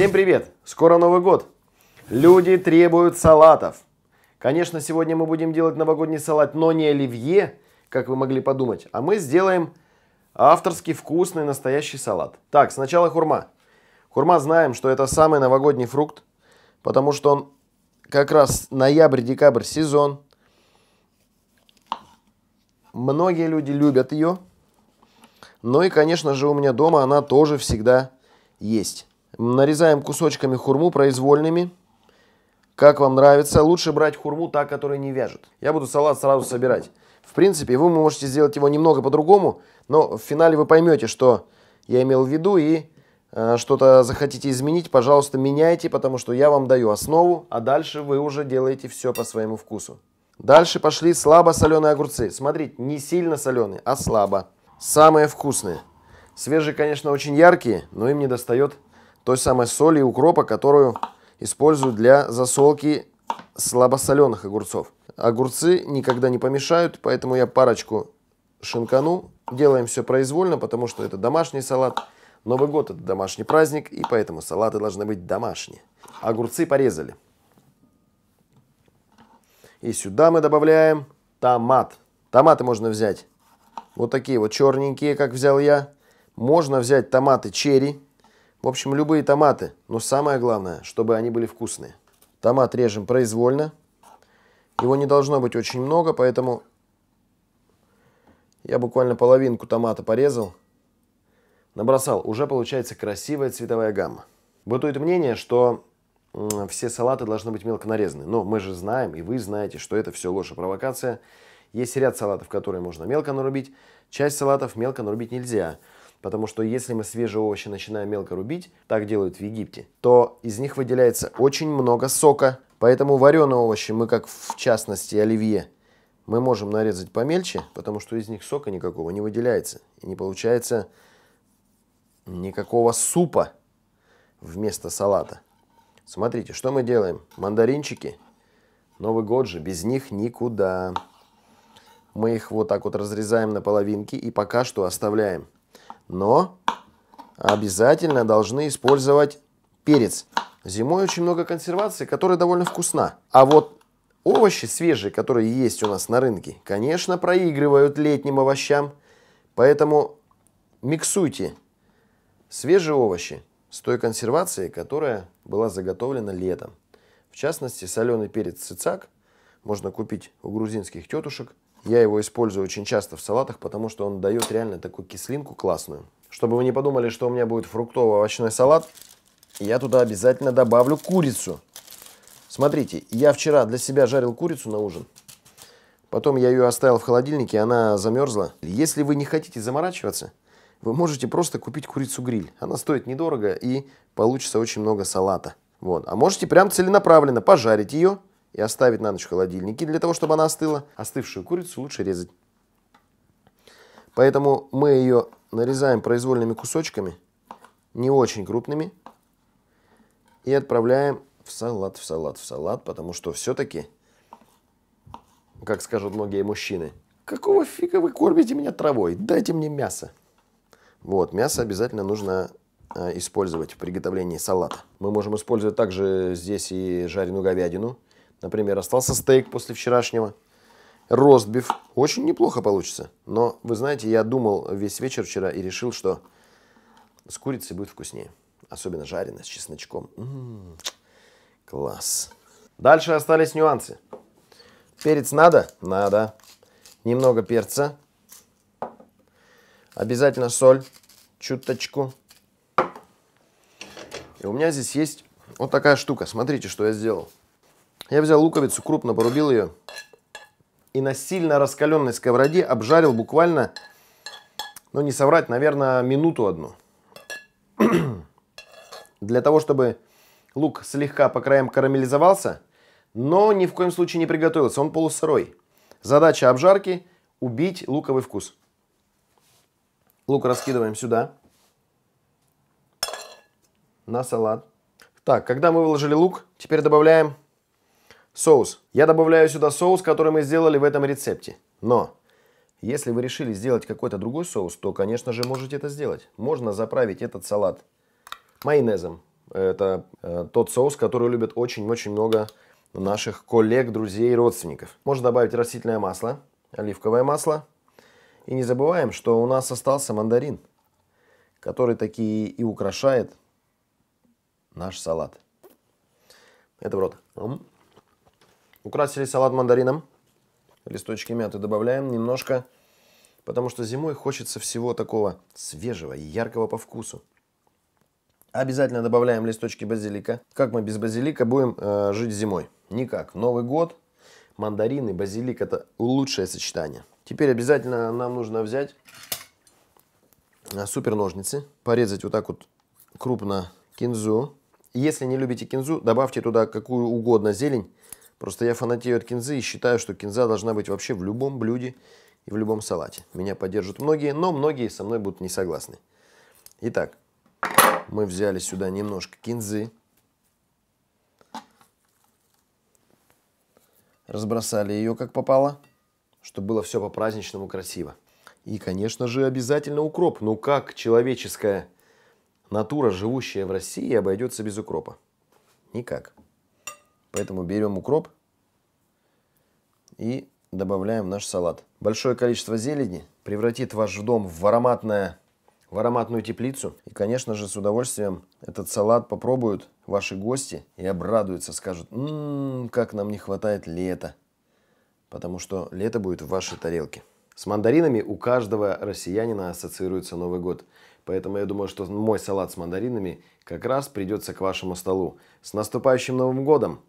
Всем привет! Скоро Новый год! Люди требуют салатов. Конечно, сегодня мы будем делать новогодний салат, но не оливье, как вы могли подумать, а мы сделаем авторский вкусный настоящий салат. Так, сначала хурма. Хурма знаем, что это самый новогодний фрукт, потому что он как раз ноябрь-декабрь сезон. Многие люди любят ее. Ну и, конечно же, у меня дома она тоже всегда есть. Нарезаем кусочками хурму произвольными. Как вам нравится. Лучше брать хурму та, которая не вяжет. Я буду салат сразу собирать. В принципе, вы можете сделать его немного по-другому, но в финале вы поймете, что я имел в виду, и э, что-то захотите изменить, пожалуйста, меняйте, потому что я вам даю основу, а дальше вы уже делаете все по своему вкусу. Дальше пошли слабо соленые огурцы. Смотрите, не сильно соленые, а слабо. Самые вкусные. Свежие, конечно, очень яркие, но им не достает той самой соли и укропа, которую используют для засолки слабосоленых огурцов. Огурцы никогда не помешают, поэтому я парочку шинкану. Делаем все произвольно, потому что это домашний салат. Новый год это домашний праздник, и поэтому салаты должны быть домашние. Огурцы порезали. И сюда мы добавляем томат. Томаты можно взять вот такие вот черненькие, как взял я. Можно взять томаты черри. В общем, любые томаты, но самое главное, чтобы они были вкусные. Томат режем произвольно. Его не должно быть очень много, поэтому я буквально половинку томата порезал. Набросал. Уже получается красивая цветовая гамма. Бытует мнение, что все салаты должны быть мелко нарезаны. Но мы же знаем, и вы знаете, что это все ложь и провокация. Есть ряд салатов, которые можно мелко нарубить. Часть салатов мелко нарубить нельзя. Потому что если мы свежие овощи начинаем мелко рубить, так делают в Египте, то из них выделяется очень много сока. Поэтому вареные овощи, мы как в частности оливье, мы можем нарезать помельче, потому что из них сока никакого не выделяется. И не получается никакого супа вместо салата. Смотрите, что мы делаем? Мандаринчики. Новый год же, без них никуда. Мы их вот так вот разрезаем на половинки и пока что оставляем но обязательно должны использовать перец. Зимой очень много консервации, которая довольно вкусна. А вот овощи свежие, которые есть у нас на рынке, конечно, проигрывают летним овощам. Поэтому миксуйте свежие овощи с той консервацией, которая была заготовлена летом. В частности, соленый перец цицак можно купить у грузинских тетушек – я его использую очень часто в салатах, потому что он дает реально такую кислинку классную. Чтобы вы не подумали, что у меня будет фруктово-овощной салат, я туда обязательно добавлю курицу. Смотрите, я вчера для себя жарил курицу на ужин. Потом я ее оставил в холодильнике, она замерзла. Если вы не хотите заморачиваться, вы можете просто купить курицу-гриль. Она стоит недорого и получится очень много салата. Вот. А можете прям целенаправленно пожарить ее, и оставить на ночь в холодильнике для того, чтобы она остыла. Остывшую курицу лучше резать. Поэтому мы ее нарезаем произвольными кусочками, не очень крупными, и отправляем в салат, в салат, в салат, потому что все-таки, как скажут многие мужчины, какого фига вы кормите меня травой? Дайте мне мясо. Вот, мясо обязательно нужно э, использовать в приготовлении салата. Мы можем использовать также здесь и жареную говядину – Например, остался стейк после вчерашнего. Ростбиф. Очень неплохо получится. Но, вы знаете, я думал весь вечер вчера и решил, что с курицей будет вкуснее. Особенно жареная с чесночком. М -м -м. Класс. Дальше остались нюансы. Перец надо? Надо. Немного перца. Обязательно соль. Чуточку. И у меня здесь есть вот такая штука. Смотрите, что я сделал. Я взял луковицу, крупно порубил ее и на сильно раскаленной сковороде обжарил буквально, ну не соврать, наверное, минуту одну. Для того, чтобы лук слегка по краям карамелизовался, но ни в коем случае не приготовился, он полусырой. Задача обжарки – убить луковый вкус. Лук раскидываем сюда, на салат. Так, когда мы выложили лук, теперь добавляем Соус. Я добавляю сюда соус, который мы сделали в этом рецепте. Но, если вы решили сделать какой-то другой соус, то, конечно же, можете это сделать. Можно заправить этот салат майонезом. Это э, тот соус, который любят очень-очень много наших коллег, друзей, родственников. Можно добавить растительное масло, оливковое масло. И не забываем, что у нас остался мандарин, который такие и украшает наш салат. Это в рот. Украсили салат мандарином. Листочки мяты добавляем немножко, потому что зимой хочется всего такого свежего и яркого по вкусу. Обязательно добавляем листочки базилика. Как мы без базилика будем э, жить зимой? Никак. Новый год, мандарин и базилик – это лучшее сочетание. Теперь обязательно нам нужно взять э, супер ножницы, порезать вот так вот крупно кинзу. Если не любите кинзу, добавьте туда какую угодно зелень, Просто я фанатею от кинзы и считаю, что кинза должна быть вообще в любом блюде и в любом салате. Меня поддержат многие, но многие со мной будут не согласны. Итак, мы взяли сюда немножко кинзы. Разбросали ее как попало, чтобы было все по-праздничному красиво. И, конечно же, обязательно укроп. Ну как человеческая натура, живущая в России, обойдется без укропа? Никак. Поэтому берем укроп и добавляем наш салат. Большое количество зелени превратит ваш дом в, ароматное, в ароматную теплицу. И, конечно же, с удовольствием этот салат попробуют ваши гости и обрадуются, скажут, «Ммм, как нам не хватает лета!» Потому что лето будет в вашей тарелке. С мандаринами у каждого россиянина ассоциируется Новый год. Поэтому я думаю, что мой салат с мандаринами как раз придется к вашему столу. С наступающим Новым годом!